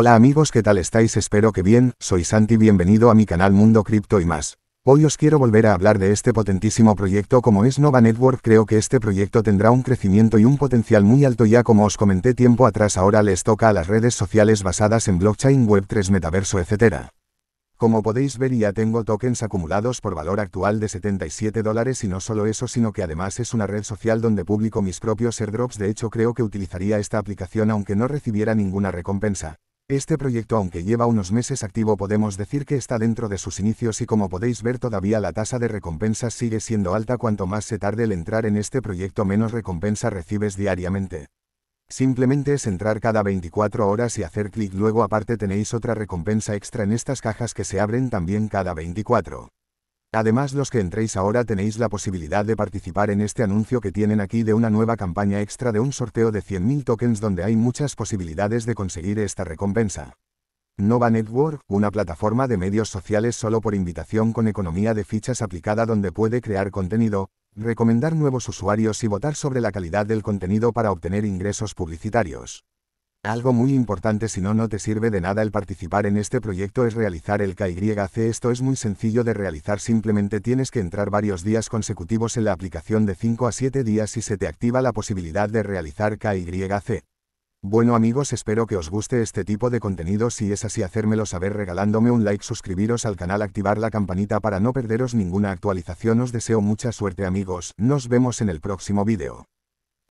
Hola amigos, ¿qué tal estáis? Espero que bien, soy Santi, bienvenido a mi canal Mundo Cripto y más. Hoy os quiero volver a hablar de este potentísimo proyecto como es Nova Network, creo que este proyecto tendrá un crecimiento y un potencial muy alto ya como os comenté tiempo atrás, ahora les toca a las redes sociales basadas en blockchain, web3, metaverso, etc. Como podéis ver ya tengo tokens acumulados por valor actual de 77 dólares y no solo eso sino que además es una red social donde publico mis propios airdrops, de hecho creo que utilizaría esta aplicación aunque no recibiera ninguna recompensa. Este proyecto aunque lleva unos meses activo podemos decir que está dentro de sus inicios y como podéis ver todavía la tasa de recompensas sigue siendo alta cuanto más se tarde el entrar en este proyecto menos recompensa recibes diariamente. Simplemente es entrar cada 24 horas y hacer clic luego aparte tenéis otra recompensa extra en estas cajas que se abren también cada 24. Además los que entréis ahora tenéis la posibilidad de participar en este anuncio que tienen aquí de una nueva campaña extra de un sorteo de 100.000 tokens donde hay muchas posibilidades de conseguir esta recompensa. Nova Network, una plataforma de medios sociales solo por invitación con economía de fichas aplicada donde puede crear contenido, recomendar nuevos usuarios y votar sobre la calidad del contenido para obtener ingresos publicitarios. Algo muy importante si no no te sirve de nada el participar en este proyecto es realizar el KYC. Esto es muy sencillo de realizar, simplemente tienes que entrar varios días consecutivos en la aplicación de 5 a 7 días y se te activa la posibilidad de realizar KYC. Bueno amigos espero que os guste este tipo de contenido, si es así hacérmelo saber regalándome un like, suscribiros al canal, activar la campanita para no perderos ninguna actualización, os deseo mucha suerte amigos, nos vemos en el próximo vídeo.